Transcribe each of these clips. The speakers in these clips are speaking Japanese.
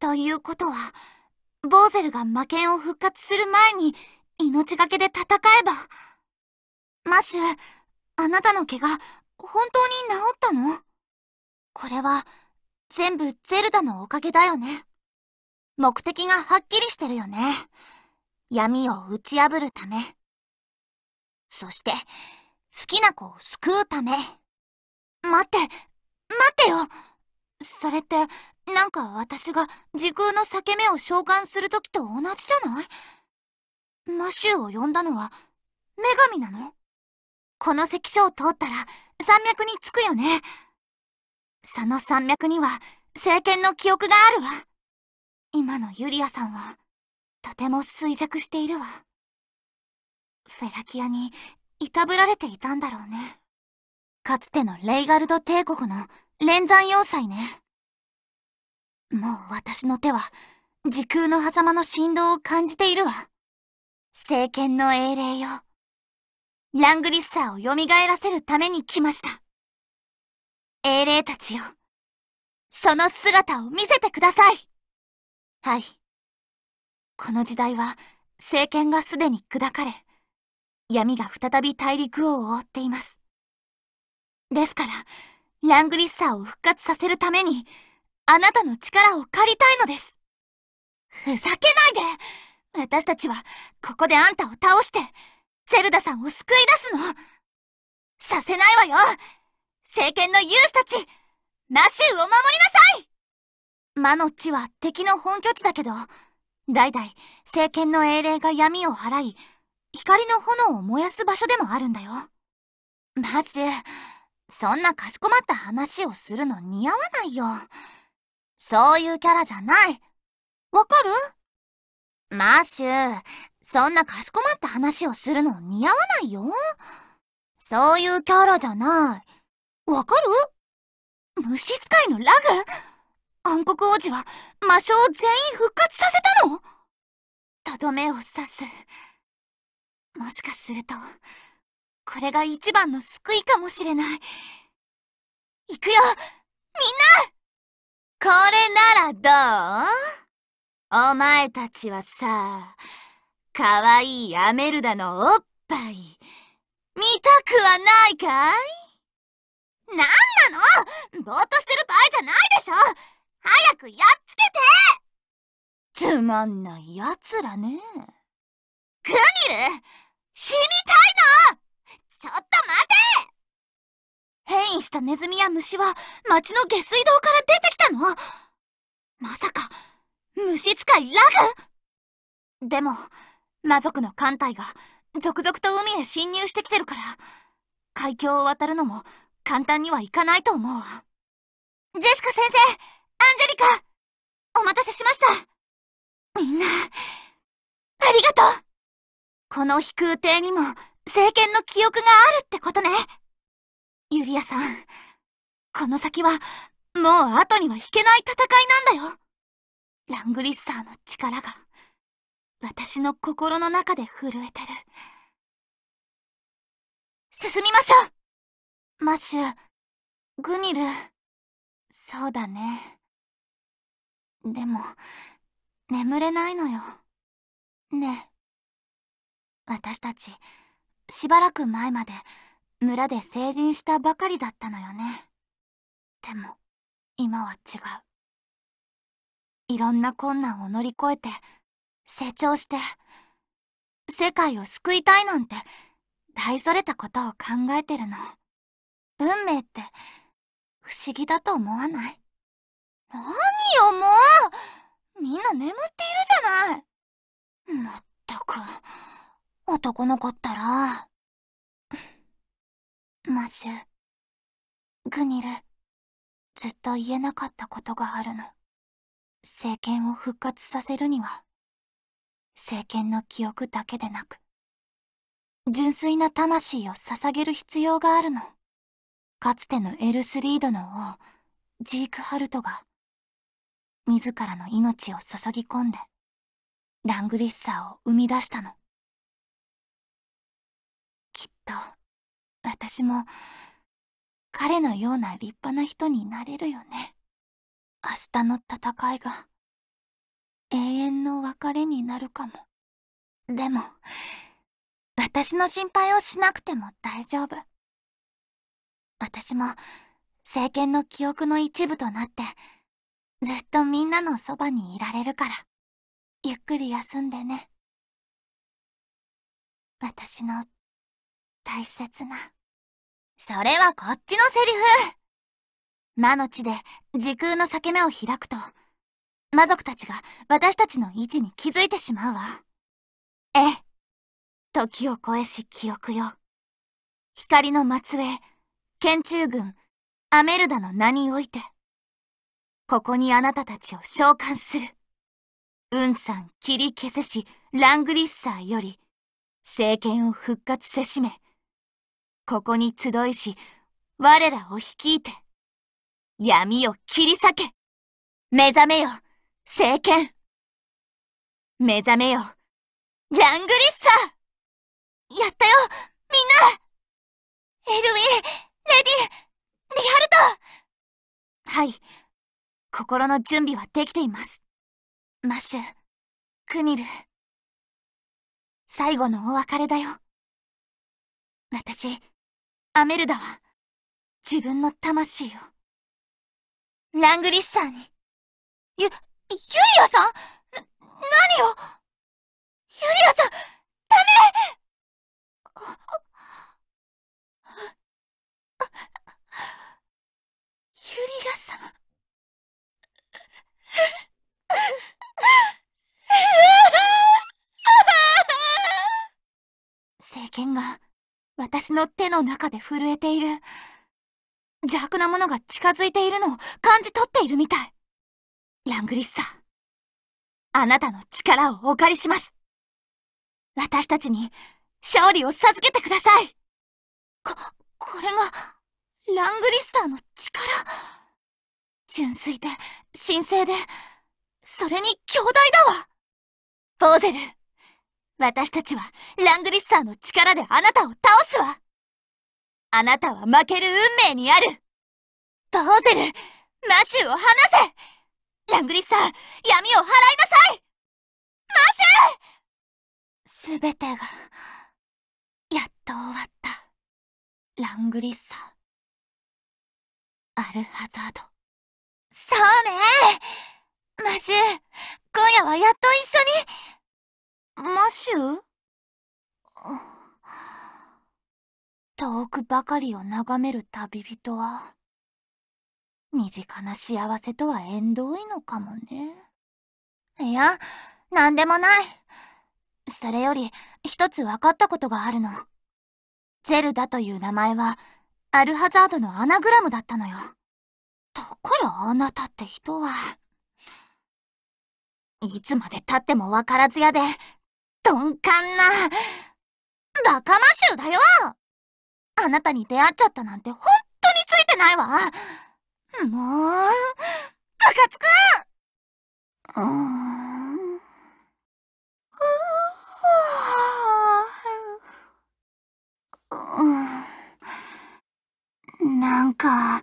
ということは、ボーゼルが魔剣を復活する前に命がけで戦えば。マシュ、あなたの怪我、本当に治ったのこれは、全部ゼルダのおかげだよね。目的がはっきりしてるよね。闇を打ち破るため。そして、好きな子を救うため。待って、待ってよそれって、なんか私が時空の裂け目を召喚するときと同じじゃないマシューを呼んだのは女神なのこの関所を通ったら山脈に着くよね。その山脈には聖剣の記憶があるわ。今のユリアさんはとても衰弱しているわ。フェラキアにいたぶられていたんだろうね。かつてのレイガルド帝国の連山要塞ね。もう私の手は時空の狭間の振動を感じているわ。聖剣の英霊よ。ラングリッサーを蘇らせるために来ました。英霊たちよ。その姿を見せてください。はい。この時代は、聖剣がすでに砕かれ、闇が再び大陸を覆っています。ですから、ラングリッサーを復活させるために、あなたの力を借りたいのです。ふざけないで私たちは、ここであんたを倒して、ゼルダさんを救い出すのさせないわよ聖剣の勇士たちマシューを守りなさい魔の地は敵の本拠地だけど、代々聖剣の英霊が闇を払い、光の炎を燃やす場所でもあるんだよ。マシュー、そんなかしこまった話をするの似合わないよ。そういうキャラじゃない。わかるマッシュ、そんなかしこまった話をするの似合わないよ。そういうキャラじゃない。わかる虫使いのラグ暗黒王子は魔性を全員復活させたのとどめを刺す。もしかすると、これが一番の救いかもしれない。行くよみんなこれならどうお前たちはさ、かわいいアメルダのおっぱい、見たくはないかいなんなのぼーっとしてる場合じゃないでしょ早くやっつけてつまんない奴らね。グニル死にたいのちょっと待て変異したネズミや虫は町の下水道から出てきたのまさか、虫使いラグでも、魔族の艦隊が続々と海へ侵入してきてるから、海峡を渡るのも簡単にはいかないと思うわ。ジェシカ先生、アンジェリカお待たせしましたみんな、ありがとうこの飛空艇にも、聖剣の記憶があるってことねユリアさん、この先は、もう後には引けない戦いなんだよ。ラングリッサーの力が、私の心の中で震えてる。進みましょうマシュ、グニル、そうだね。でも、眠れないのよ。ね私たち、しばらく前まで、村で成人したばかりだったのよね。でも、今は違う。いろんな困難を乗り越えて、成長して、世界を救いたいなんて、大それたことを考えてるの。運命って、不思議だと思わない何よもうみんな眠っているじゃないまったく、男の子ったら、マシュ、グニル、ずっと言えなかったことがあるの。聖剣を復活させるには、聖剣の記憶だけでなく、純粋な魂を捧げる必要があるの。かつてのエルスリードの王、ジークハルトが、自らの命を注ぎ込んで、ラングリッサーを生み出したの。きっと、私も彼のような立派な人になれるよね明日の戦いが永遠の別れになるかもでも私の心配をしなくても大丈夫私も政権の記憶の一部となってずっとみんなのそばにいられるからゆっくり休んでね私の大切な。それはこっちのセリフ魔の地で時空の裂け目を開くと、魔族たちが私たちの位置に気づいてしまうわ。ええ。時を超えし記憶よ。光の末裔、剣中軍、アメルダの名において。ここにあなたたちを召喚する。さん、切り消せし、ラングリッサーより、政権を復活せしめ、ここに集いし、我らを率いて、闇を切り裂け目覚めよ、聖剣目覚めよ、ラングリッサー。やったよ、みんなエルウィン、レディ、リハルトはい、心の準備はできています。マッシュ、クニル。最後のお別れだよ。私、アメルダは、自分の魂を、ラングリッサーに、ゆ、ユリアさんな、何をユリアさん、ダメユリアさん。政権が、私の手の中で震えている。邪悪なものが近づいているのを感じ取っているみたい。ラングリッサー。あなたの力をお借りします。私たちに勝利を授けてください。こ、これが、ラングリッサーの力。純粋で、神聖で、それに強大だわ。ポーゼル。私たちはラングリッサーの力であなたを倒すわあなたは負ける運命にあるポーゼルマシューを離せラングリッサー闇を払いなさいマシューすべてが、やっと終わった。ラングリッサー。アルハザード。そうねマシュー今夜はやっと一緒にマシュー遠くばかりを眺める旅人は、身近な幸せとは縁遠いのかもね。いや、なんでもない。それより、一つ分かったことがあるの。ゼルダという名前は、アルハザードのアナグラムだったのよ。だからあなたって人は。いつまで経っても分からずやで、鈍感な。バカマシュだよあなたに出会っちゃったなんて本当についてないわもう、ムカつくうーん。うーん。なんか、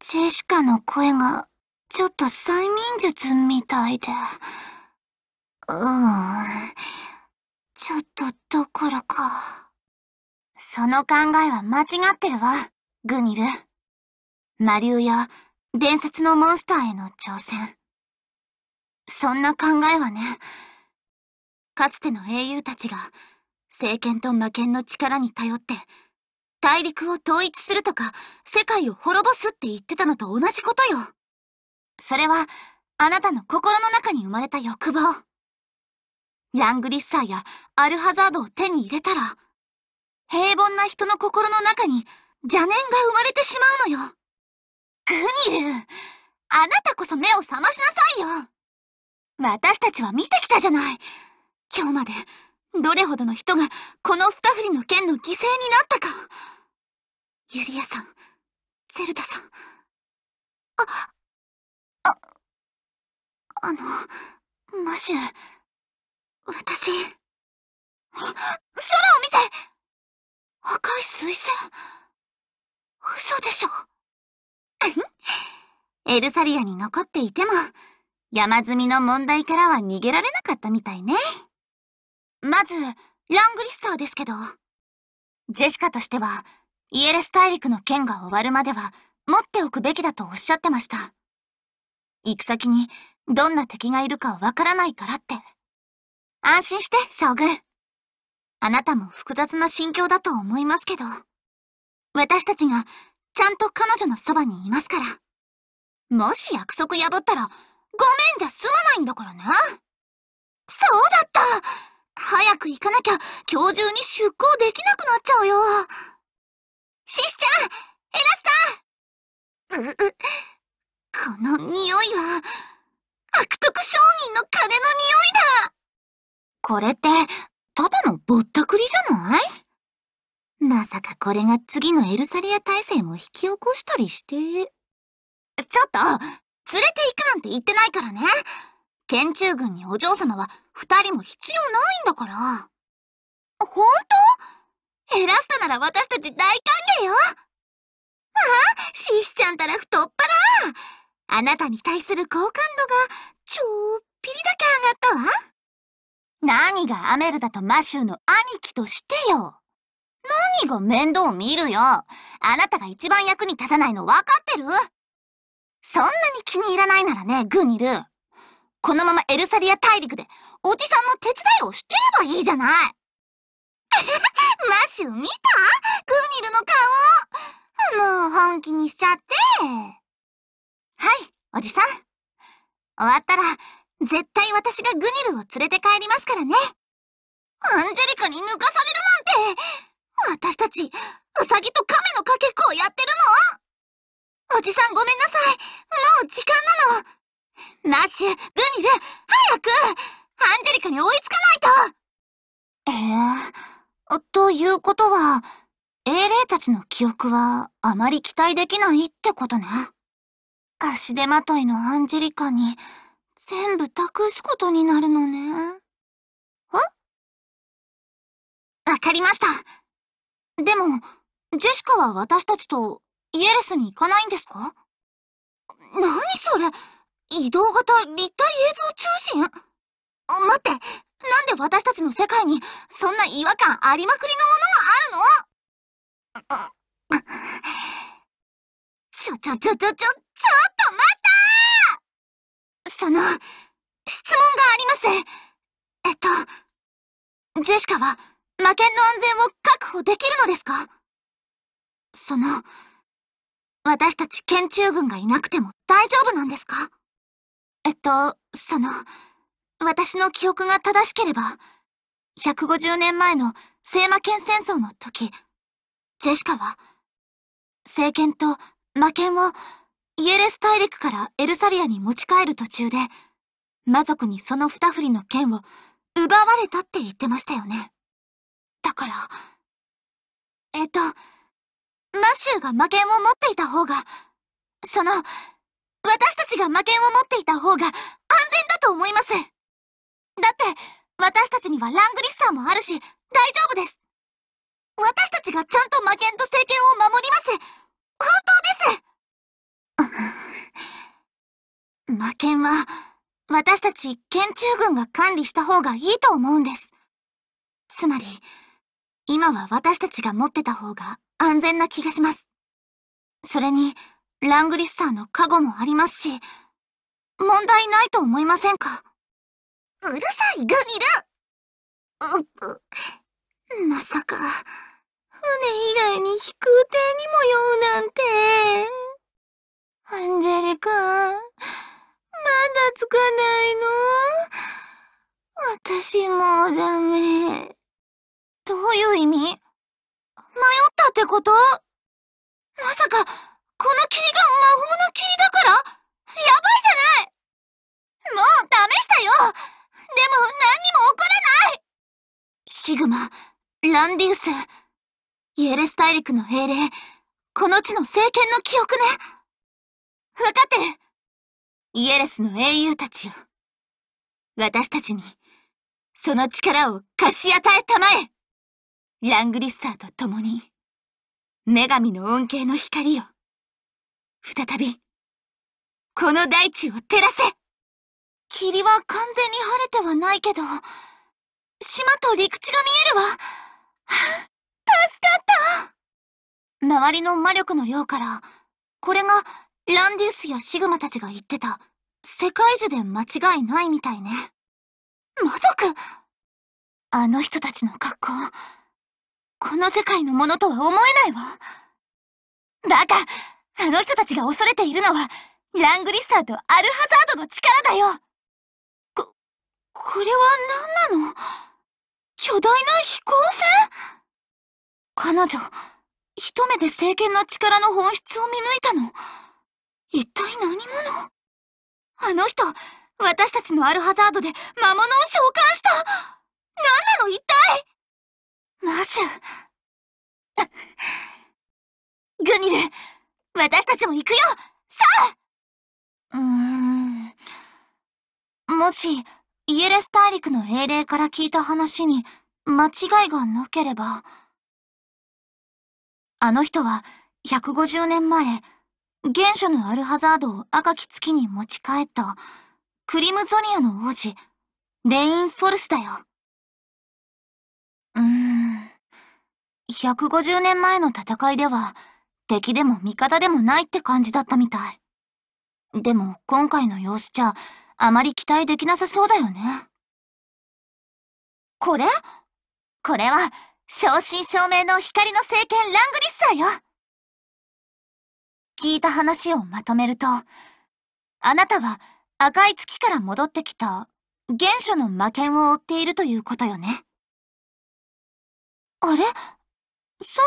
ジェシカの声が、ちょっと催眠術みたいで。うーん。ちょっとどころか。その考えは間違ってるわ、グニル。魔竜や伝説のモンスターへの挑戦。そんな考えはね、かつての英雄たちが政権と魔剣の力に頼って大陸を統一するとか世界を滅ぼすって言ってたのと同じことよ。それはあなたの心の中に生まれた欲望。ラングリッサーやアルハザードを手に入れたら、平凡な人の心の中に邪念が生まれてしまうのよ。グニル、あなたこそ目を覚ましなさいよ。私たちは見てきたじゃない。今日まで、どれほどの人がこの二振りの剣の犠牲になったか。ユリアさん、ゼルダさん。あ、あ、あの、マシュ、私。空を見て赤い水星嘘でしょエルサリアに残っていても、山積みの問題からは逃げられなかったみたいね。まず、ラングリッサーですけど、ジェシカとしては、イエレス大陸の剣が終わるまでは、持っておくべきだとおっしゃってました。行く先に、どんな敵がいるかわからないからって。安心して、将軍。あなたも複雑な心境だと思いますけど、私たちがちゃんと彼女のそばにいますから。もし約束破ったら、ごめんじゃ済まないんだからね。そうだった早く行かなきゃ今日中に出航できなくなっちゃうよ。シシちゃん、エラスタこの匂いは、悪徳商人の金の匂いだこれって、ただのぼったくりじゃないまさかこれが次のエルサレア大戦を引き起こしたりして。ちょっと連れて行くなんて言ってないからね県中軍にお嬢様は二人も必要ないんだから。本当エラストなら私たち大歓迎よまあ、シシちゃんたら太っ腹あなたに対する好感度がちょっぴりだけ上がったわ何がアメルダとマシューの兄貴としてよ何が面倒見るよあなたが一番役に立たないの分かってるそんなに気に入らないならね、グニル。このままエルサリア大陸で、おじさんの手伝いをしてればいいじゃない マシュー見たグニルの顔もう本気にしちゃって。はい、おじさん。終わったら、絶対私がグニルを連れて帰りますからね。アンジェリカに抜かされるなんて私たち、ウサギとカメのかけっこをやってるのおじさんごめんなさい。もう時間なの。ナッシュ、グニル、早くアンジェリカに追いつかないとええー、ということは、英霊たちの記憶はあまり期待できないってことね。足手まといのアンジェリカに、全部託すことになるのね。えわかりました。でも、ジェシカは私たちとイエレスに行かないんですか何それ移動型立体映像通信待って、なんで私たちの世界にそんな違和感ありまくりのものがあるのちょちょちょちょちょ、ちょっと待ったその、質問がありますえっと、ジェシカは、魔剣の安全を確保できるのですかその、私たち剣中軍がいなくても大丈夫なんですかえっと、その、私の記憶が正しければ、150年前の聖魔剣戦争の時、ジェシカは、聖剣と魔剣をイエレス大陸からエルサリアに持ち帰る途中で、魔族にその二振りの剣を奪われたって言ってましたよね。だから、えっと、マシューが魔剣を持っていた方が、その、私たちが魔剣を持っていた方が安全だと思います。だって、私たちにはラングリッサーもあるし、大丈夫です。私たちがちゃんと魔剣と聖剣を守ります。本当です魔剣は、私たち剣中軍が管理した方がいいと思うんです。つまり、今は私たちが持ってた方が安全な気がします。それに、ラングリスターの加護もありますし、問題ないと思いませんかうるさい、グニルまさか、船以外に飛空艇にも酔うなんて。アンジェリカ、まだつかないの私もうダメ。どういう意味迷ったってことまさか、この霧が魔法の霧だからやばいじゃないもう試したよでも何にも起こらないシグマ、ランディウス、イエレス大陸の英霊、この地の聖剣の記憶ね。かってるイエレスの英雄たちよ。私たちに、その力を貸し与えたまえラングリッサーと共に、女神の恩恵の光よ。再び、この大地を照らせ霧は完全に晴れてはないけど、島と陸地が見えるわ助かった周りの魔力の量から、これがランディウスやシグマたちが言ってた、世界樹で間違いないみたいね。魔族あの人たちの格好、この世界のものとは思えないわ。バカあの人たちが恐れているのは、ラングリッサーとアルハザードの力だよこ、これは何なの巨大な飛行船彼女、一目で聖剣の力の本質を見抜いたの。一体何者あの人、私たちのアルハザードで魔物を召喚した何なの一体マシュ。グニル、私たちも行くよさあうーん。もし、イエレス大陸の英霊から聞いた話に間違いがなければ。あの人は150年前、原初のアルハザードを赤き月に持ち帰ったクリムゾニアの王子、レインフォルスだよ。うーん。150年前の戦いでは、敵でも味方でもないって感じだったみたい。でも今回の様子じゃ、あまり期待できなさそうだよね。これこれは、正真正銘の光の聖剣ラングリッサーよ聞いた話をまとめると、あなたは赤い月から戻ってきた原初の魔剣を追っているということよね。あれさ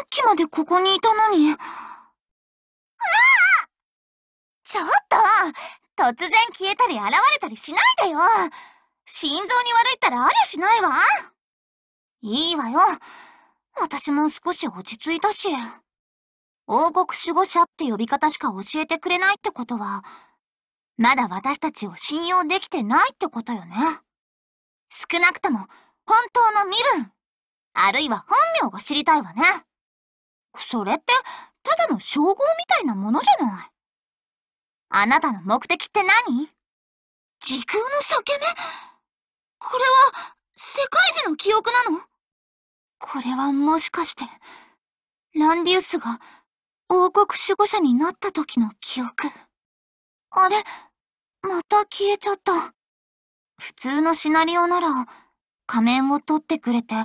っきまでここにいたのに。ああちょっと突然消えたり現れたりしないでよ心臓に悪いったらありゃしないわいいわよ。私も少し落ち着いたし。王国守護者って呼び方しか教えてくれないってことは、まだ私たちを信用できてないってことよね。少なくとも、本当の身分、あるいは本名が知りたいわね。それって、ただの称号みたいなものじゃない。あなたの目的って何時空の裂け目これは、世界時の記憶なのこれはもしかして、ランディウスが、王国守護者になった時の記憶。あれ、また消えちゃった。普通のシナリオなら、仮面を取ってくれて、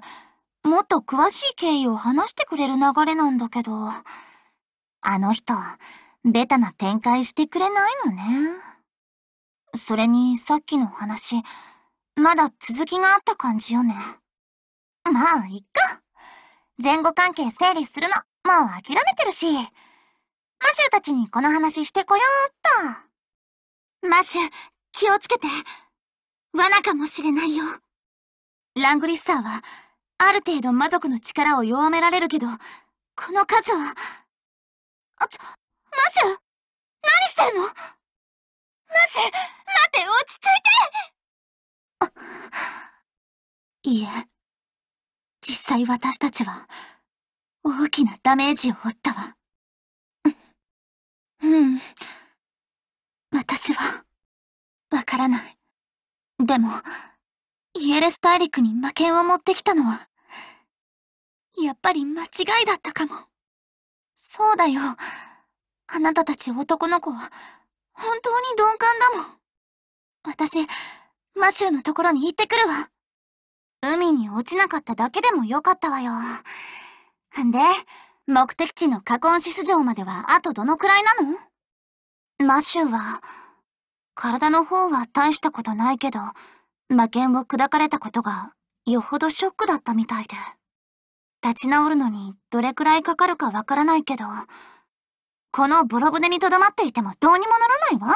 もっと詳しい経緯を話してくれる流れなんだけど、あの人、ベタな展開してくれないのね。それにさっきの話、まだ続きがあった感じよね。まあ、いっか。前後関係整理するの。もう諦めてるし。マシューたちにこの話してこようっと。マシュー、気をつけて。罠かもしれないよ。ラングリッサーは、ある程度魔族の力を弱められるけど、この数は。あ、ちょ、マシュー何してるのマシュー、待って、落ち着いてあ、いいえ。実際私たちは、大きなダメージを負ったわ。うん。私は、わからない。でも、イエレス大陸に魔剣を持ってきたのは、やっぱり間違いだったかも。そうだよ。あなたたち男の子は、本当に鈍感だもん。私、マシューのところに行ってくるわ。海に落ちなかっただけでもよかったわよ。んで、目的地のカコンシス城まではあとどのくらいなのマシューは、体の方は大したことないけど、魔剣を砕かれたことがよほどショックだったみたいで。立ち直るのにどれくらいかかるかわからないけど、このボロ船にとどまっていてもどうにもならないわ。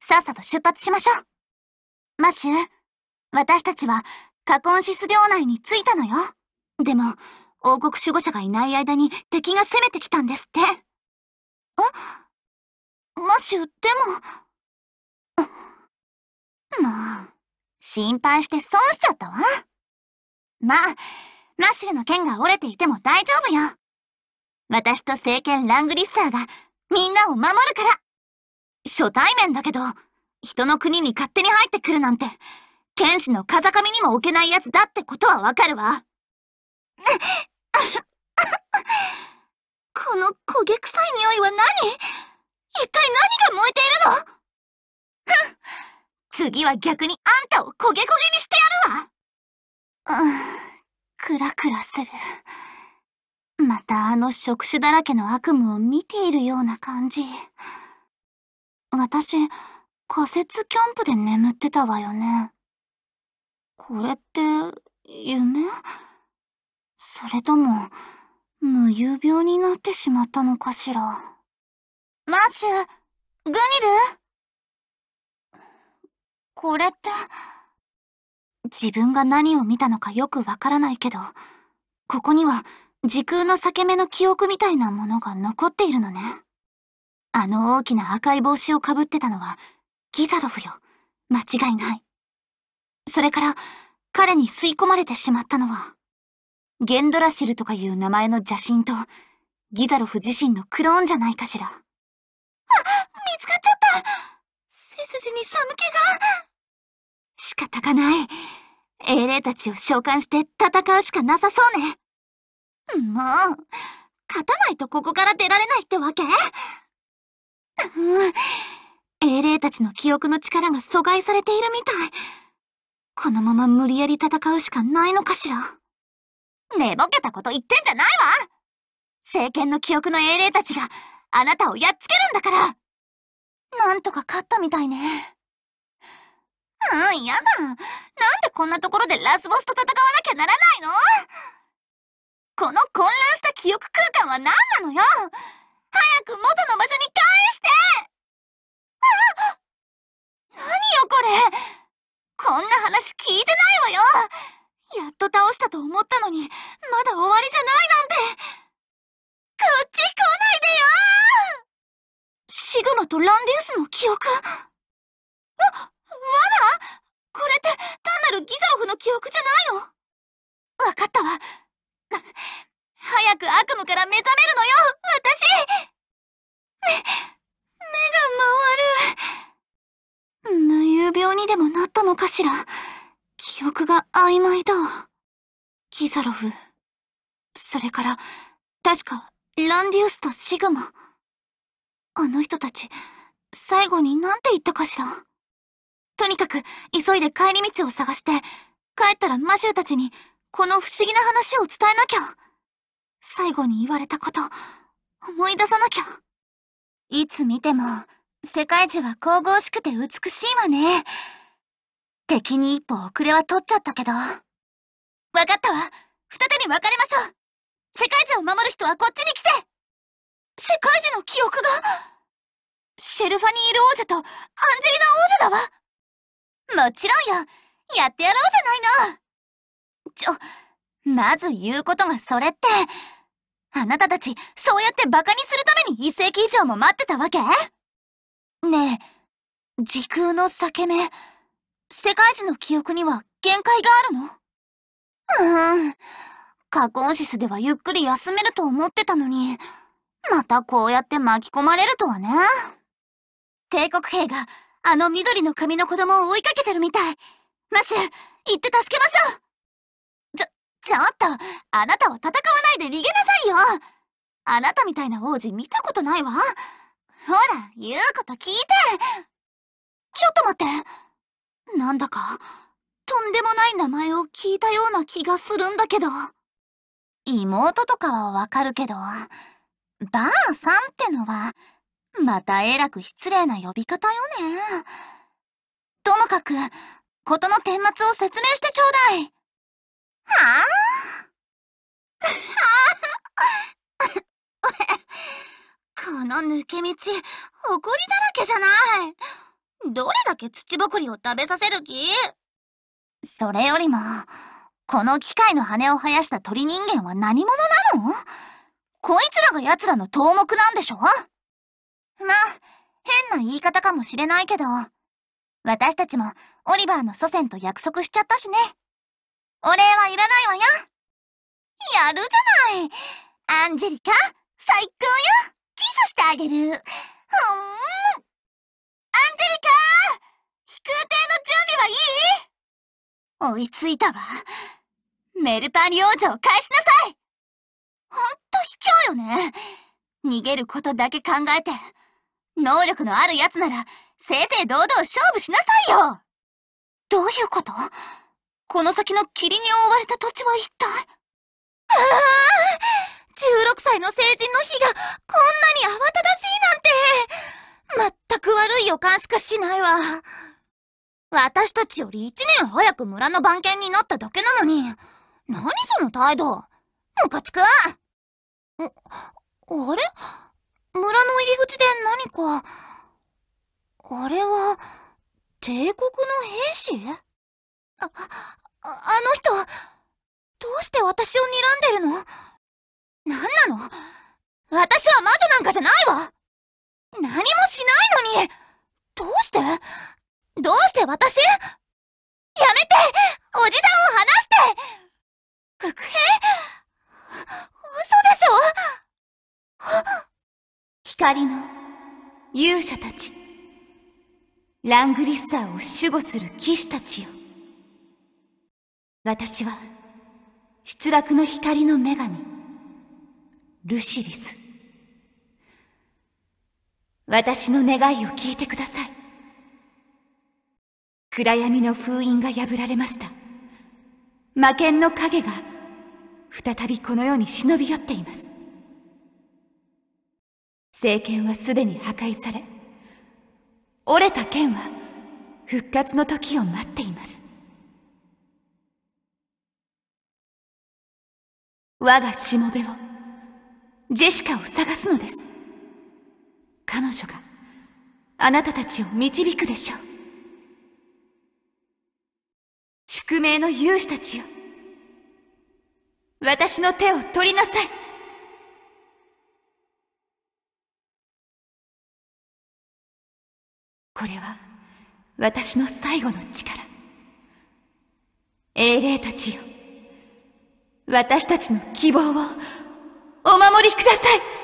さっさと出発しましょう。マシュー、私たちは、カコンシス領内に着いたのよ。でも、王国守護者がいない間に敵が攻めてきたんですって。えマシュ、でも。もう、心配して損しちゃったわ。まあ、マシュの剣が折れていても大丈夫よ。私と聖剣ラングリッサーがみんなを守るから。初対面だけど、人の国に勝手に入ってくるなんて、剣士の風上にも置けない奴だってことはわかるわ。この焦げ臭い匂いは何一体何が燃えているの次は逆にあんたを焦げ焦げにしてやるわうん、クラクラする。またあの触手だらけの悪夢を見ているような感じ。私、仮設キャンプで眠ってたわよね。これって、夢それとも、無遊病になってしまったのかしら。マッシュ、グニルこれって、自分が何を見たのかよくわからないけど、ここには時空の裂け目の記憶みたいなものが残っているのね。あの大きな赤い帽子をかぶってたのは、ギザロフよ。間違いない。それから、彼に吸い込まれてしまったのは。ゲンドラシルとかいう名前の邪神と、ギザロフ自身のクローンじゃないかしら。あ、見つかっちゃった背筋に寒気が仕方がない。英霊たちを召喚して戦うしかなさそうね。もう、勝たないとここから出られないってわけうん。英霊たちの記憶の力が阻害されているみたい。このまま無理やり戦うしかないのかしら。寝ぼけたこと言ってんじゃないわ聖剣の記憶の英霊たちがあなたをやっつけるんだからなんとか勝ったみたいね。うん、やだ。なんでこんなところでラスボスと戦わなきゃならないのこの混乱した記憶空間は何なのよ早く元の場所に返してあ何よこれこんな話聞いてないわよやっと倒したと思ったのに、まだ終わりじゃないなんてこっち来ないでよシグマとランディウスの記憶わ、罠これって単なるギザロフの記憶じゃないのわかったわ。早く悪夢から目覚めるのよ私目、目が回る。夢遊病にでもなったのかしら記憶が曖昧だ。キザロフ。それから、確か、ランディウスとシグマ。あの人たち、最後に何て言ったかしら。とにかく、急いで帰り道を探して、帰ったら魔獣たちに、この不思議な話を伝えなきゃ。最後に言われたこと、思い出さなきゃ。いつ見ても、世界中は神々しくて美しいわね。敵に一歩遅れは取っちゃったけど。わかったわ二手に分かれましょう世界樹を守る人はこっちに来て世界樹の記憶がシェルファニール王女とアンジェリナ王女だわもちろんよやってやろうじゃないのちょ、まず言うことがそれって、あなたたち、そうやって馬鹿にするために一世紀以上も待ってたわけねえ、時空の裂け目。世界樹の記憶には限界があるのうーん。カコンシスではゆっくり休めると思ってたのに、またこうやって巻き込まれるとはね。帝国兵があの緑の髪の子供を追いかけてるみたい。マシュ、行って助けましょうちょ、ちょっと、あなたは戦わないで逃げなさいよあなたみたいな王子見たことないわ。ほら、言うこと聞いてちょっと待ってなんだか、とんでもない名前を聞いたような気がするんだけど。妹とかはわかるけど、ばあさんってのは、またえらく失礼な呼び方よね。ともかく、ことの顛末を説明してちょうだい。はあ この抜け道、誇りだらけじゃない。どれだけ土ぼこりを食べさせる気それよりも、この機械の羽を生やした鳥人間は何者なのこいつらが奴らの頭目なんでしょまあ、変な言い方かもしれないけど、私たちもオリバーの祖先と約束しちゃったしね。お礼はいらないわよ。やるじゃない。アンジェリカ、最高よ。キスしてあげる。ーん。アンジェリカ飛空艇の準備はいい追いついたわ。メルパニ王女を返しなさいほんと卑怯よね。逃げることだけ考えて、能力のある奴なら、正々堂々勝負しなさいよどういうことこの先の霧に覆われた土地は一体ああ !16 歳の成人の日がこんなに慌ただしいなんてまったく悪い予感しかしないわ。私たちより一年早く村の番犬になっただけなのに、何その態度ムカつくあ、あれ村の入り口で何か、あれは、帝国の兵士あ、あの人、どうして私を睨んでるの何なの私は魔女なんかじゃないわ何もしないのにどうしてどうして私やめておじさんを離して復兵嘘でしょ光の勇者たちラングリッサーを守護する騎士たちよ私は失落の光の女神ルシリス私の願いを聞いてください暗闇の封印が破られました魔剣の影が再びこの世に忍び寄っています政権はすでに破壊され折れた剣は復活の時を待っています我がしもべをジェシカを探すのです彼女があなたたちを導くでしょう宿命の勇士たちよ私の手を取りなさいこれは私の最後の力英霊たちよ私たちの希望をお守りください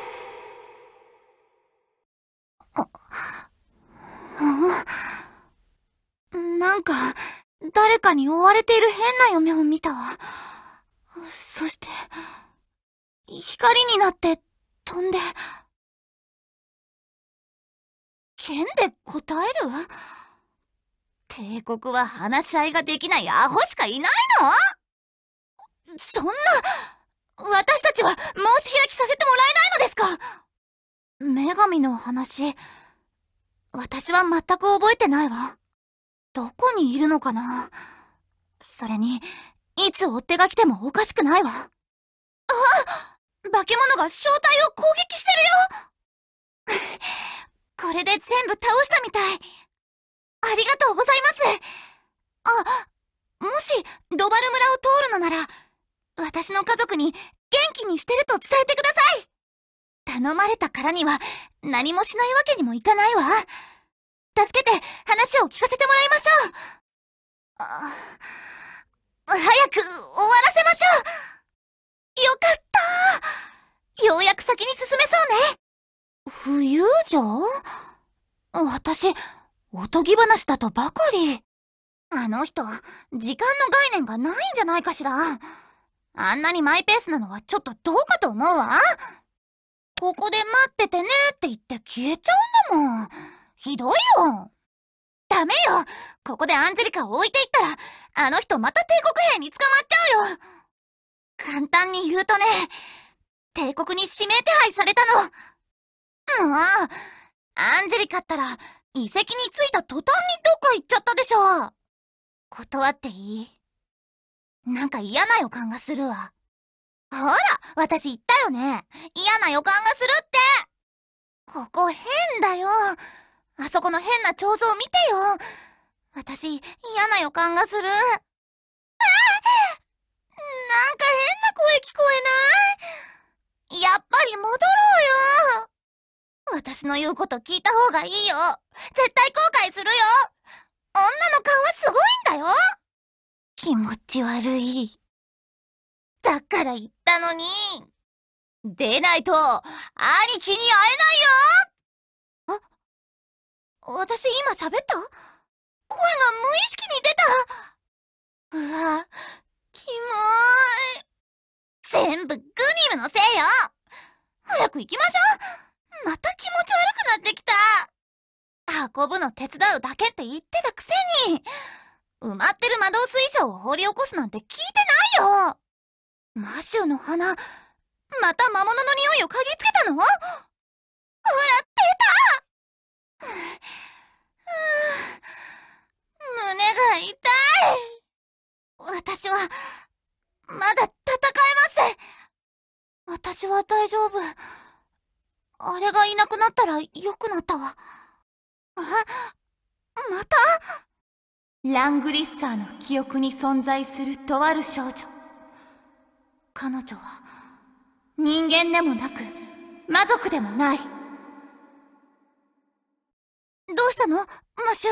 なんか、誰かに追われている変な嫁を見たわ。そして、光になって飛んで、剣で答える帝国は話し合いができないアホしかいないのそんな、私たちは申し開きさせてもらえないのですか女神の話、私は全く覚えてないわ。どこにいるのかなそれに、いつ追っ手が来てもおかしくないわ。あ化け物が正体を攻撃してるよこれで全部倒したみたい。ありがとうございます。あ、もし、ドバル村を通るのなら、私の家族に元気にしてると伝えてください頼まれたからには何もしないわけにもいかないわ。助けて話を聞かせてもらいましょうあ早く終わらせましょうよかったようやく先に進めそうね浮遊城私、おとぎ話だとばかり。あの人、時間の概念がないんじゃないかしら。あんなにマイペースなのはちょっとどうかと思うわ。ここで待っててねって言って消えちゃうんだもん。ひどいよ。ダメよここでアンジェリカを置いていったら、あの人また帝国兵に捕まっちゃうよ簡単に言うとね、帝国に指名手配されたの。もう、アンジェリカったら、遺跡に着いた途端にどっか行っちゃったでしょ。断っていいなんか嫌な予感がするわ。ほら、私言ったよね。嫌な予感がするって。ここ変だよ。あそこの変な彫像見てよ。私、嫌な予感がする。なんか変な声聞こえないやっぱり戻ろうよ。私の言うこと聞いた方がいいよ。絶対後悔するよ。女の勘はすごいんだよ。気持ち悪い。だから言ったのに出ないと、兄貴に会えないよあ、私今喋った声が無意識に出たうわ、キモい。全部グニルのせいよ早く行きましょうまた気持ち悪くなってきた運ぶの手伝うだけって言ってたくせに埋まってる魔導水晶を掘り起こすなんて聞いてないよ魔女の花、また魔物の匂いを嗅ぎつけたのほら、出た胸が痛い私は、まだ戦えます私は大丈夫。あれがいなくなったら良くなったわ。あ、またラングリッサーの記憶に存在するとある少女。彼女は人間でもなく魔族でもないどうしたのマシュ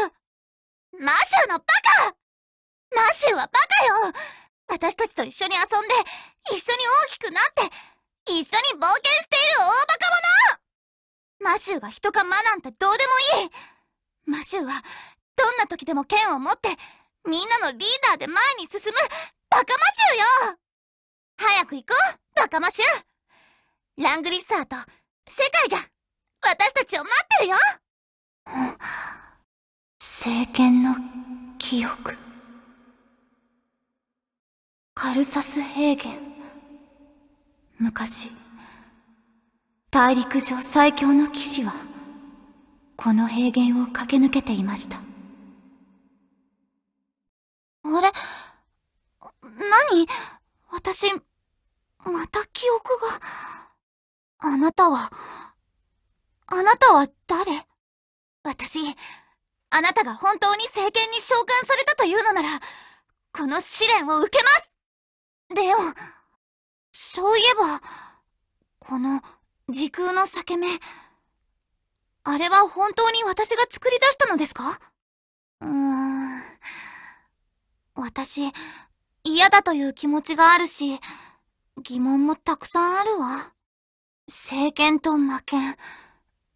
マシュのバカマシュはバカよ私たちと一緒に遊んで一緒に大きくなって一緒に冒険している大バカ者マシュが人か魔なんてどうでもいいマシュはどんな時でも剣を持ってみんなのリーダーで前に進むバカマシュよ早く行こうバカマシュラングリッサーと世界が私たちを待ってるよ聖剣の記憶カルサス平原昔大陸上最強の騎士はこの平原を駆け抜けていましたあれ何私、また記憶が。あなたは、あなたは誰私、あなたが本当に政権に召喚されたというのなら、この試練を受けますレオン、そういえば、この時空の裂け目、あれは本当に私が作り出したのですかうーん、私、嫌だという気持ちがあるし、疑問もたくさんあるわ。聖剣と魔剣、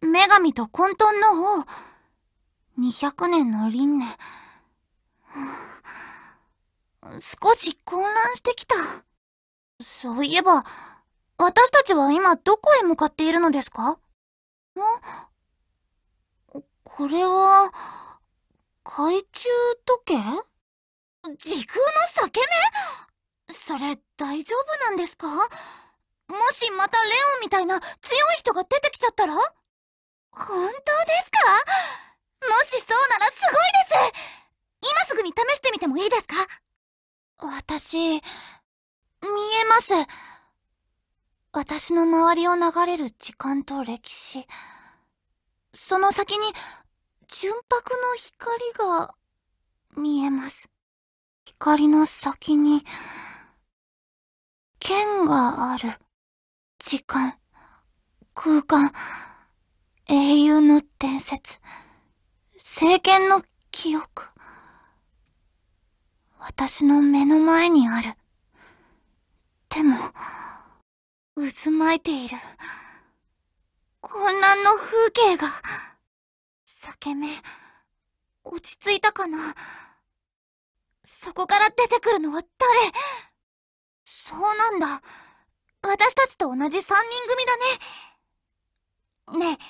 女神と混沌の王、200年の輪廻。少し混乱してきた。そういえば、私たちは今どこへ向かっているのですかんこれは、懐中時計時空の裂け目それ大丈夫なんですかもしまたレオンみたいな強い人が出てきちゃったら本当ですかもしそうならすごいです今すぐに試してみてもいいですか私、見えます。私の周りを流れる時間と歴史。その先に、純白の光が見えます。光の先に、剣がある。時間、空間、英雄の伝説、聖剣の記憶。私の目の前にある。でも、渦巻いている。混乱の風景が。裂け目、落ち着いたかなそこから出てくるのは誰そうなんだ。私たちと同じ3人組だね。ねえ、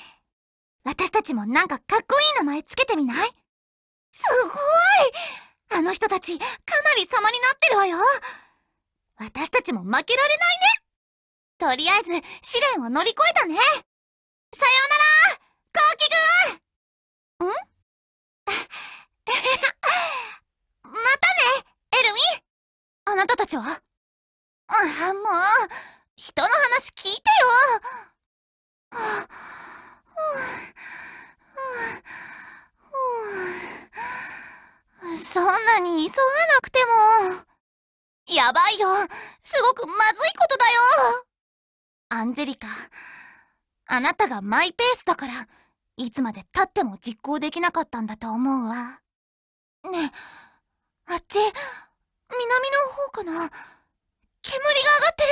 私たちもなんかかっこいい名前つけてみないすごいあの人たちかなり様になってるわよ私たちも負けられないねとりあえず試練を乗り越えたねさようならコウキ君んんまたねエルウィンあなたたちはああもう人の話聞いてよそんなに急がなくてもやばいよすごくまずいことだよアンジェリカあなたがマイペースだからいつまでたっても実行できなかったんだと思うわねえあっち、南の方かな煙が上がってる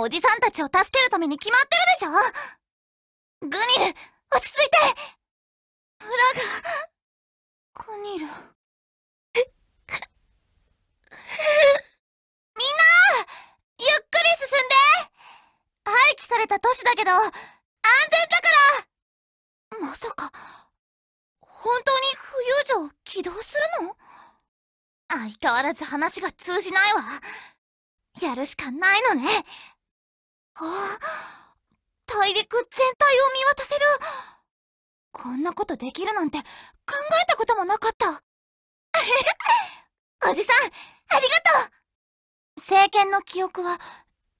おじさんたちを助けるために決まってるでしょグニル、落ち着いて裏が、グニル。みんなゆっくり進んで廃棄された都市だけど、安全だからまさか、本当に浮遊所を起動するの相変わらず話が通じないわ。やるしかないのね。あ、大陸全体を見渡せる。こんなことできるなんて考えたこともなかった。おじさん、ありがとう聖剣の記憶は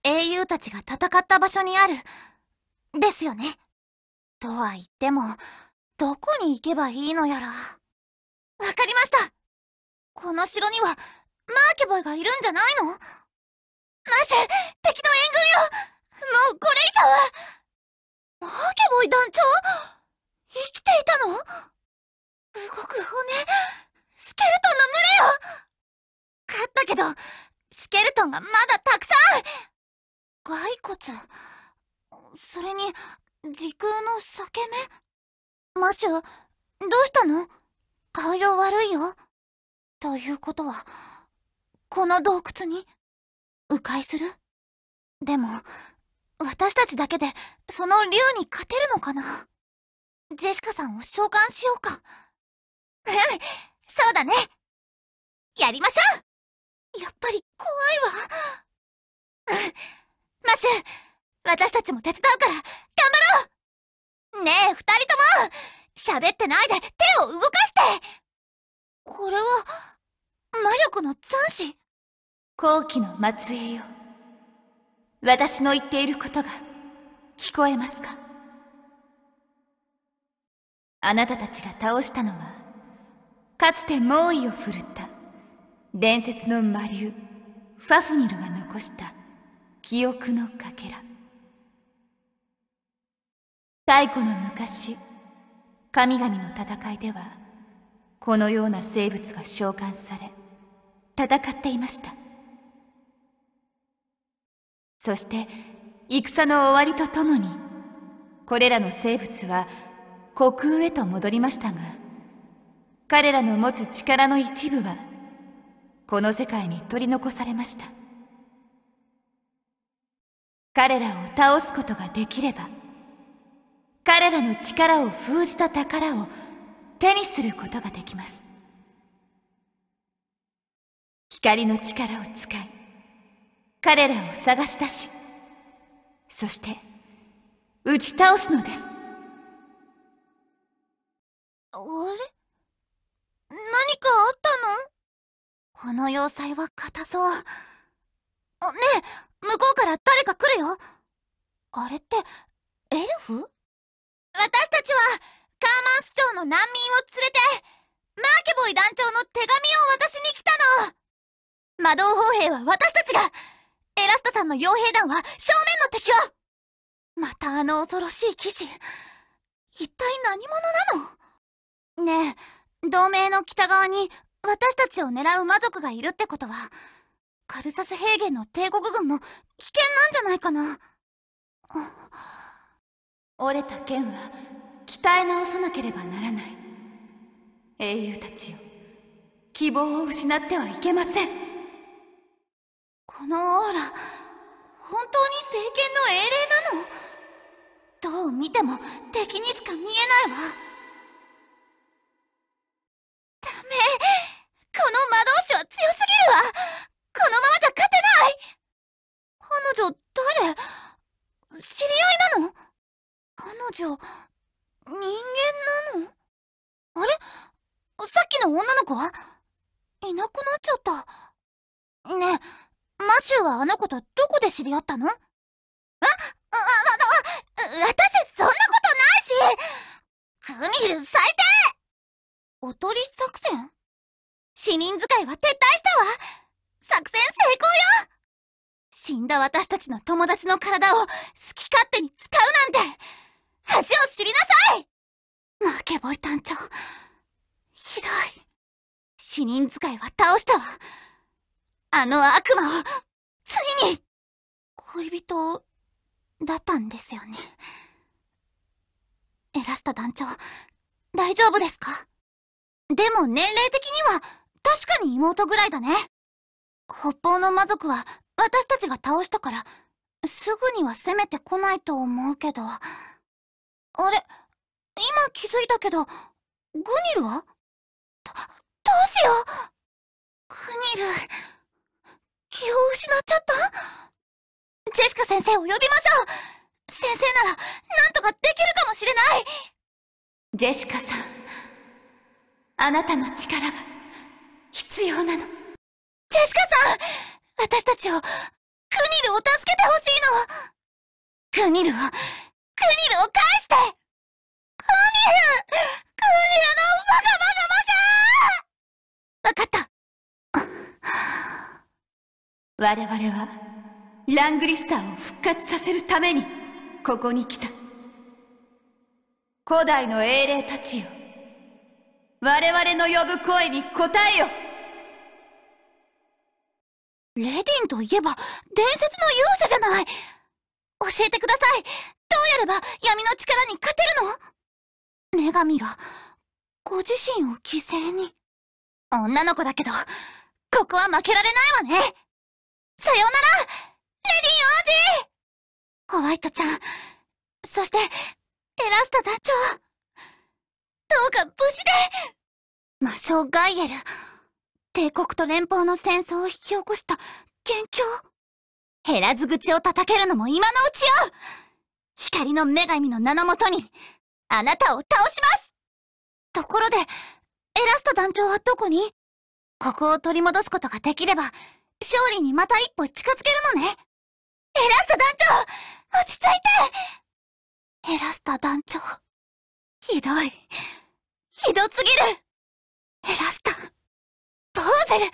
英雄たちが戦った場所にある。ですよね。とは言っても、どこに行けばいいのやら。わかりましたこの城にはマーケボイがいるんじゃないのマジ敵の援軍よもうこれ以上はマーケボイ団長生きていたの動く骨スケルトンの群れよ勝ったけどスケルトンがまだたくさん骸骨それに時空の裂け目マシュどうしたの顔色悪いよということはこの洞窟に迂回するでも私たちだけでその竜に勝てるのかなジェシカさんを召喚しようかうんそうだねやりましょうやっぱり怖いわうんマシュ私たちも手伝うから頑張ろうねえ二人とも喋ってないで手を動かしてこれは魔力の残滓後期の末裔よ私の言っていることが聞こえますかあなたたちが倒したのはかつて猛威を振るった伝説の魔竜ファフニルが残した記憶のかけら太古の昔神々の戦いではこのような生物が召喚され戦っていましたそして戦の終わりとともにこれらの生物は虚空へと戻りましたが彼らの持つ力の一部はこの世界に取り残されました彼らを倒すことができれば彼らの力を封じた宝を手にすることができます光の力を使い彼らを探し出しそして打ち倒すのですあれ何かあったのこの要塞は硬そう。ねえ、向こうから誰か来るよあれって、エルフ私たちは、カーマン市長の難民を連れて、マーケボイ団長の手紙を渡しに来たの魔導砲兵は私たちがエラスタさんの傭兵団は正面の敵をまたあの恐ろしい騎士。一体何者なのねえ、同盟の北側に私たちを狙う魔族がいるってことは、カルサス平原の帝国軍も危険なんじゃないかな。折れた剣は鍛え直さなければならない英雄たちよ希望を失ってはいけませんこのオーラ本当に聖剣の英霊なのどう見ても敵にしか見えないわダメこの魔導士は強すぎるわこのままじゃ勝てない彼女誰知り合いなの彼女人間なのあれさっきの女の子はいなくなっちゃったねえマシューはあの子とどこで知り合ったのあああの私そんなことないしクミル最低おとり作戦死人使いは撤退したわ作戦成功よ死んだ私たちの友達の体を好き勝手に使うなんて恥を知りなさい負けぼい団長。ひどい。死人使いは倒したわ。あの悪魔を、ついに恋人、だったんですよね。エラスタ団長、大丈夫ですかでも年齢的には、確かに妹ぐらいだね。北方の魔族は、私たちが倒したから、すぐには攻めてこないと思うけど。あれ、今気づいたけど、グニルはど、どうしようグニル、気を失っちゃったジェシカ先生を呼びましょう先生なら、なんとかできるかもしれないジェシカさん、あなたの力が必要なの。ジェシカさん私たちを、グニルを助けてほしいのグニルを、クニルを返してクニルクニルのバカバカバカわかった我々はラングリスターを復活させるためにここに来た古代の英霊たちよ我々の呼ぶ声に答えよレディンといえば伝説の勇者じゃない教えてくださいどうやれば闇の力に勝てるの女神が、ご自身を犠牲に。女の子だけど、ここは負けられないわねさようならレディ王子ホワイトちゃん、そして、エラスタ団長。どうか無事で魔性ガイエル、帝国と連邦の戦争を引き起こした元凶。減らず口を叩けるのも今のうちよ光の女神の名のもとに、あなたを倒しますところで、エラスト団長はどこにここを取り戻すことができれば、勝利にまた一歩近づけるのねエラスト団長落ち着いてエラスト団長。ひどい。ひどすぎるエラスタ、ボーゼル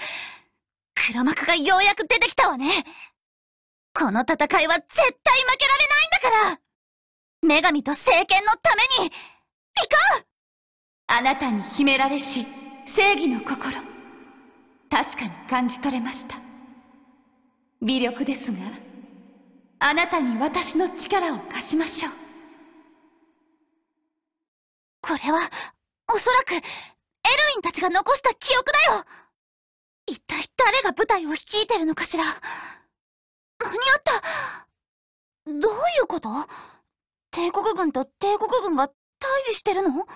黒幕がようやく出てきたわねこの戦いは絶対負けられないんだから女神と聖剣のために行こうあなたに秘められし正義の心確かに感じ取れました微力ですがあなたに私の力を貸しましょうこれはおそらくエルウィンたちが残した記憶だよ一体誰が舞台を率いてるのかしら間に合ったどういうこと帝国軍と帝国軍が対峙してるの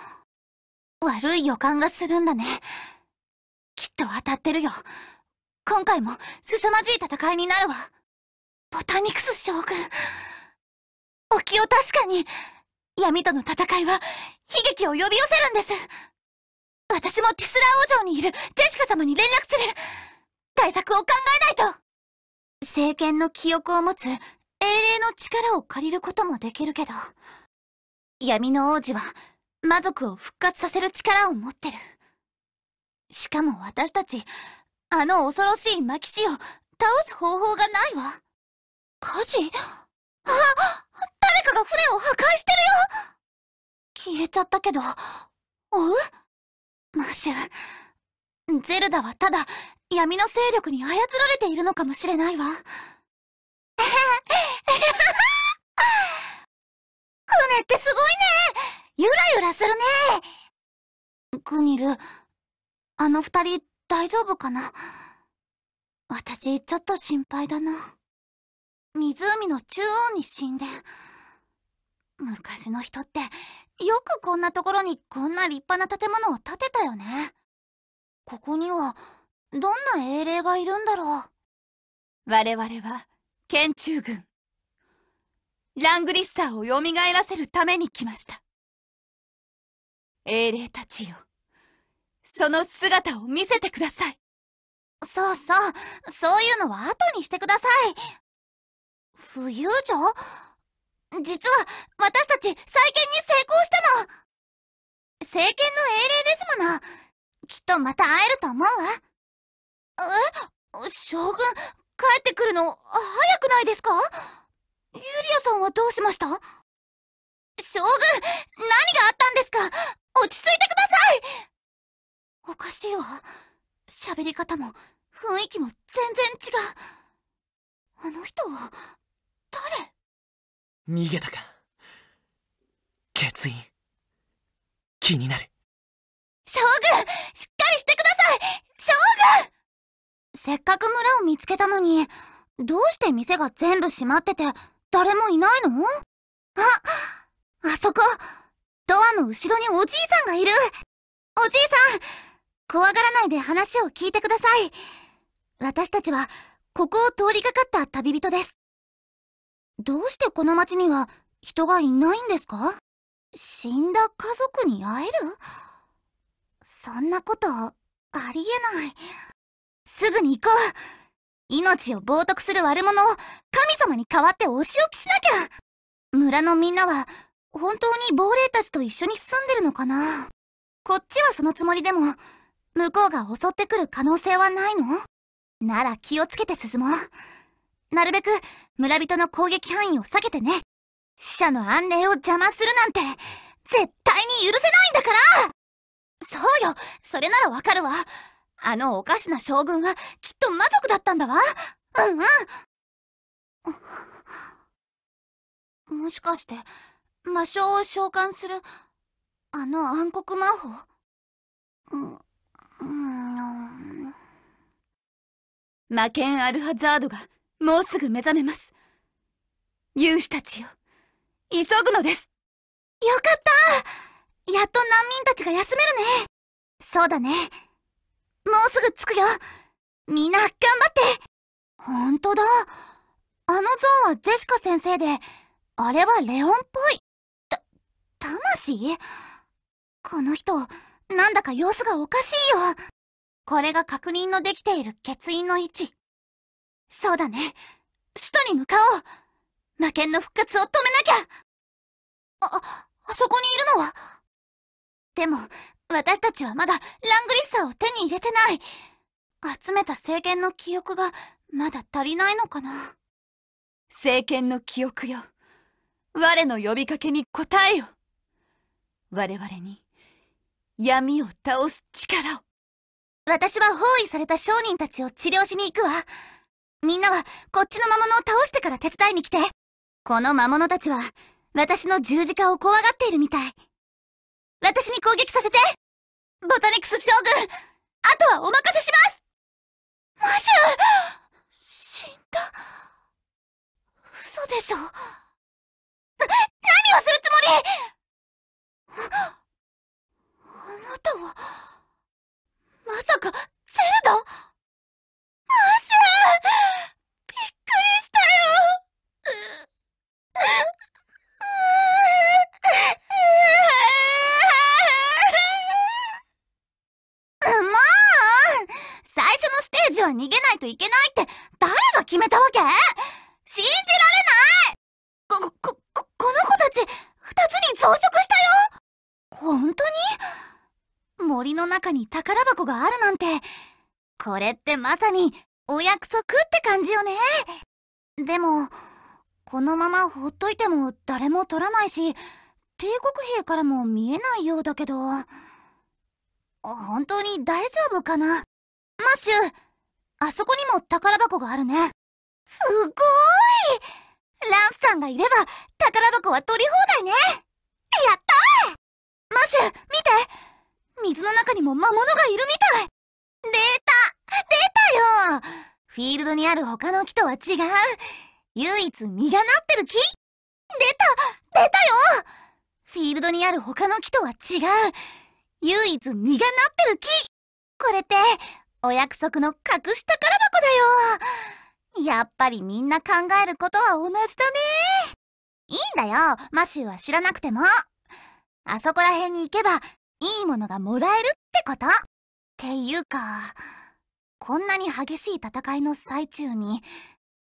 悪い予感がするんだね。きっと当たってるよ。今回も凄まじい戦いになるわ。ボタニクス将軍。お気を確かに、闇との戦いは悲劇を呼び寄せるんです。私もティスラー王城にいるジェシカ様に連絡する。対策を考えないと聖剣の記憶を持つ英霊の力を借りることもできるけど、闇の王子は魔族を復活させる力を持ってる。しかも私たち、あの恐ろしいマキを倒す方法がないわ。火事あ誰かが船を破壊してるよ消えちゃったけど、追うマシュ、ゼルダはただ闇の勢力に操られているのかもしれないわ。船ってすごいねゆらゆらするねグニル、あの二人大丈夫かな私、ちょっと心配だな。湖の中央に死んで。昔の人って、よくこんなところにこんな立派な建物を建てたよね。ここには、どんな英霊がいるんだろう我々は県中軍ラングリッサーをよみがえらせるために来ました英霊たちよその姿を見せてくださいそうそうそういうのは後にしてください浮遊城実は私たち再建に成功したの聖剣の英霊ですものきっとまた会えると思うわえ将軍帰ってくるの早くないですかユリアさんはどうしました将軍何があったんですか落ち着いてくださいおかしいわ喋り方も雰囲気も全然違うあの人は誰逃げたか欠員気になる将軍しっかりしてくださいせっかく村を見つけたのに、どうして店が全部閉まってて、誰もいないのあ、あそこ、ドアの後ろにおじいさんがいるおじいさん怖がらないで話を聞いてください。私たちは、ここを通りかかった旅人です。どうしてこの町には人がいないんですか死んだ家族に会えるそんなこと、ありえない。すぐに行こう命を冒涜する悪者を神様に代わってお仕置きしなきゃ村のみんなは本当に亡霊たちと一緒に住んでるのかなこっちはそのつもりでも向こうが襲ってくる可能性はないのなら気をつけて進もうなるべく村人の攻撃範囲を避けてね死者の安寧を邪魔するなんて絶対に許せないんだからそうよそれならわかるわあのおかしな将軍はきっと魔族だったんだわうんうんもしかして魔性を召喚するあの暗黒魔法うんうん魔剣アルハザードがもうすぐ目覚めます勇士たちよ急ぐのですよかったやっと難民たちが休めるねそうだねもうすぐ着くよみんな頑張ってほんとだ。あの像はジェシカ先生で、あれはレオンっぽい。た、魂この人、なんだか様子がおかしいよ。これが確認のできている欠員の位置。そうだね。首都に向かおう。魔剣の復活を止めなきゃあ、あそこにいるのはでも、私たちはまだラングリッサーを手に入れてない集めた聖剣の記憶がまだ足りないのかな聖剣の記憶よ我の呼びかけに答えよ我々に闇を倒す力を私は包囲された商人たちを治療しに行くわみんなはこっちの魔物を倒してから手伝いに来てこの魔物たちは私の十字架を怖がっているみたい私に攻撃させてボタニクス将軍あとはお任せしますマジ死んだ。嘘でしょな、何をするつもりあなたは、まさか、ゼルダマジュびっくりしたよジは逃げないといけないって誰が決めたわけ信じられないこ、こ、こ、この子たち、二つに増殖したよ本当に森の中に宝箱があるなんて、これってまさにお約束って感じよね。でも、このままほっといても誰も取らないし、帝国兵からも見えないようだけど、本当に大丈夫かなマッシュ、あそこにも宝箱があるね。すごーいランスさんがいれば宝箱は取り放題ねやったーマシュ、見て水の中にも魔物がいるみたい出た出たよフィールドにある他の木とは違う唯一実がなってる木出た出たよフィールドにある他の木とは違う唯一実がなってる木これってお約束の隠し宝箱だよ。やっぱりみんな考えることは同じだね。いいんだよ、マシューは知らなくても。あそこら辺に行けば、いいものがもらえるってこと。っていうか、こんなに激しい戦いの最中に、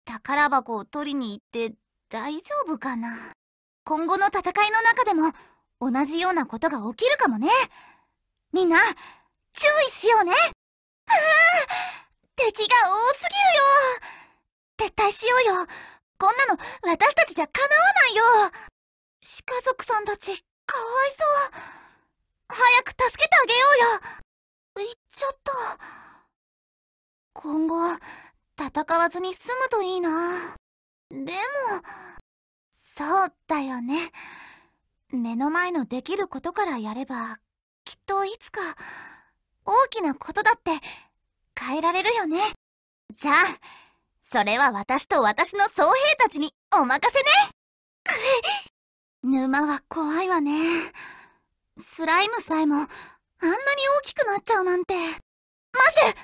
宝箱を取りに行って大丈夫かな。今後の戦いの中でも、同じようなことが起きるかもね。みんな、注意しようね敵が多すぎるよ撤退しようよこんなの私たちじゃ叶わないよシカ族さんたちかわいそう早く助けてあげようよ行っちゃった今後戦わずに済むといいなでもそうだよね目の前のできることからやればきっといつか大きなことだって変えられるよね。じゃあ、それは私と私の僧兵たちにお任せね 沼は怖いわね。スライムさえもあんなに大きくなっちゃうなんて。マシュ見て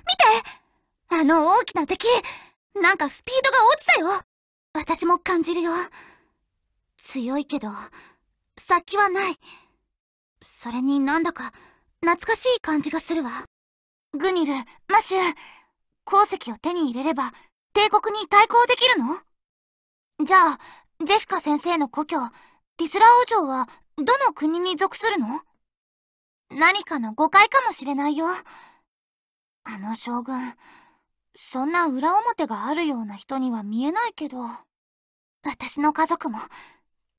あの大きな敵なんかスピードが落ちたよ私も感じるよ。強いけど、殺気はない。それになんだか、懐かしい感じがするわ。グニル、マシュ、鉱石を手に入れれば、帝国に対抗できるのじゃあ、ジェシカ先生の故郷、ディスラ王城は、どの国に属するの何かの誤解かもしれないよ。あの将軍、そんな裏表があるような人には見えないけど、私の家族も、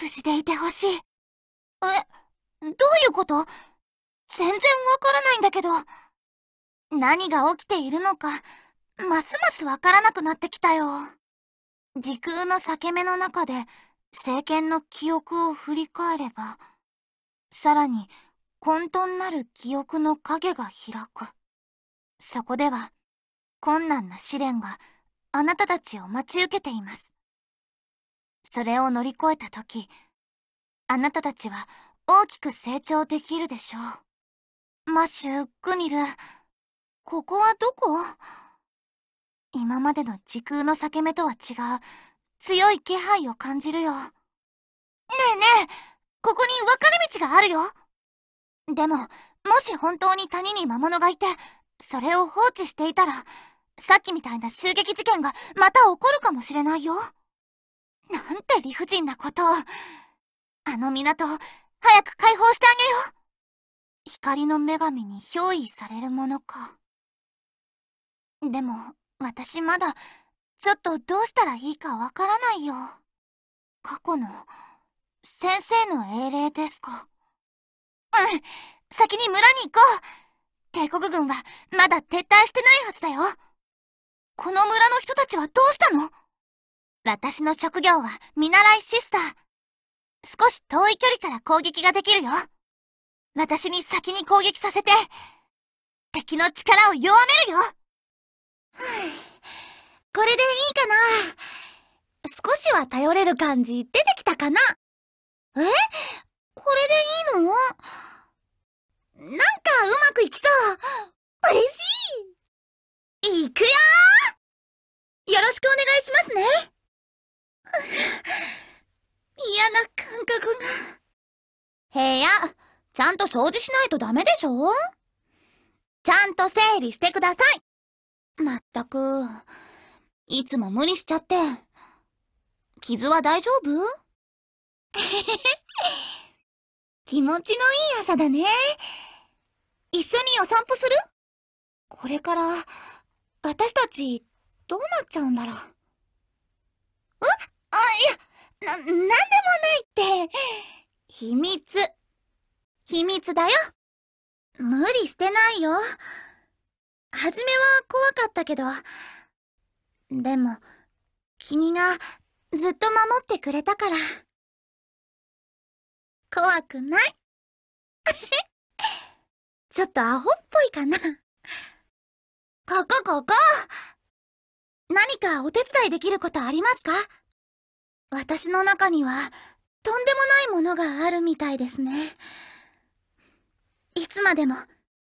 無事でいてほしい。え、どういうこと全然わからないんだけど。何が起きているのか、ますますわからなくなってきたよ。時空の裂け目の中で、聖剣の記憶を振り返れば、さらに混沌なる記憶の影が開く。そこでは、困難な試練があなたたちを待ち受けています。それを乗り越えたとき、あなたたちは大きく成長できるでしょう。マッシュ、グニル、ここはどこ今までの時空の裂け目とは違う、強い気配を感じるよ。ねえねえ、ここに分かれ道があるよでも、もし本当に谷に魔物がいて、それを放置していたら、さっきみたいな襲撃事件がまた起こるかもしれないよ。なんて理不尽なことを。あの港、早く解放してあげよう光の女神に憑依されるものか。でも、私まだ、ちょっとどうしたらいいかわからないよ。過去の、先生の英霊ですか。うん、先に村に行こう。帝国軍はまだ撤退してないはずだよ。この村の人たちはどうしたの私の職業は見習いシスター。少し遠い距離から攻撃ができるよ。私に先に攻撃させて、敵の力を弱めるよ これでいいかな少しは頼れる感じ出てきたかなえこれでいいのなんかうまくいきそう嬉しいいくよよろしくお願いしますね 嫌な感覚が部屋ちゃんと掃除しないとダメでしょちゃんと整理してくださいまったく、いつも無理しちゃって。傷は大丈夫 気持ちのいい朝だね。一緒にお散歩するこれから、私たち、どうなっちゃうんだろう。うあ、いや、な、なんでもないって。秘密。秘密だよ。無理してないよ。初めは怖かったけど。でも、君がずっと守ってくれたから。怖くない。ちょっとアホっぽいかな。ここここ何かお手伝いできることありますか私の中には、とんでもないものがあるみたいですね。いつまでも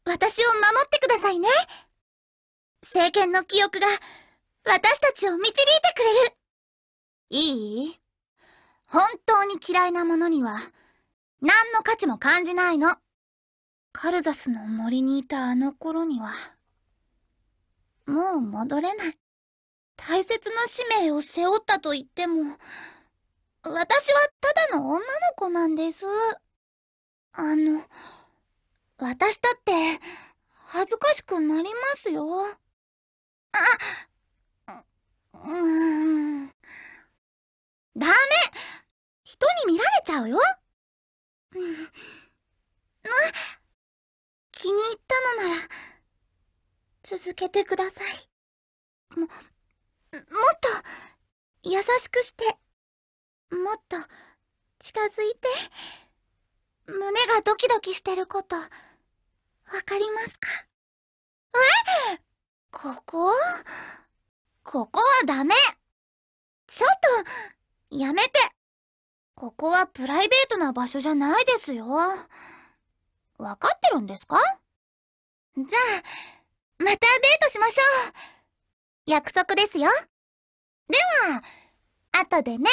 私を守ってくださいね聖剣の記憶が私たちを導いてくれるいい本当に嫌いなものには何の価値も感じないのカルザスの森にいたあの頃にはもう戻れない大切な使命を背負ったと言っても私はただの女の子なんですあの私だって、恥ずかしくなりますよ。あ、う、うん。ダメ人に見られちゃうよ、うん、気に入ったのなら、続けてください。も、もっと、優しくして、もっと、近づいて、胸がドキドキしてること、わかりますかえここここはダメちょっと、やめてここはプライベートな場所じゃないですよ。わかってるんですかじゃあ、またデートしましょう約束ですよでは、後でね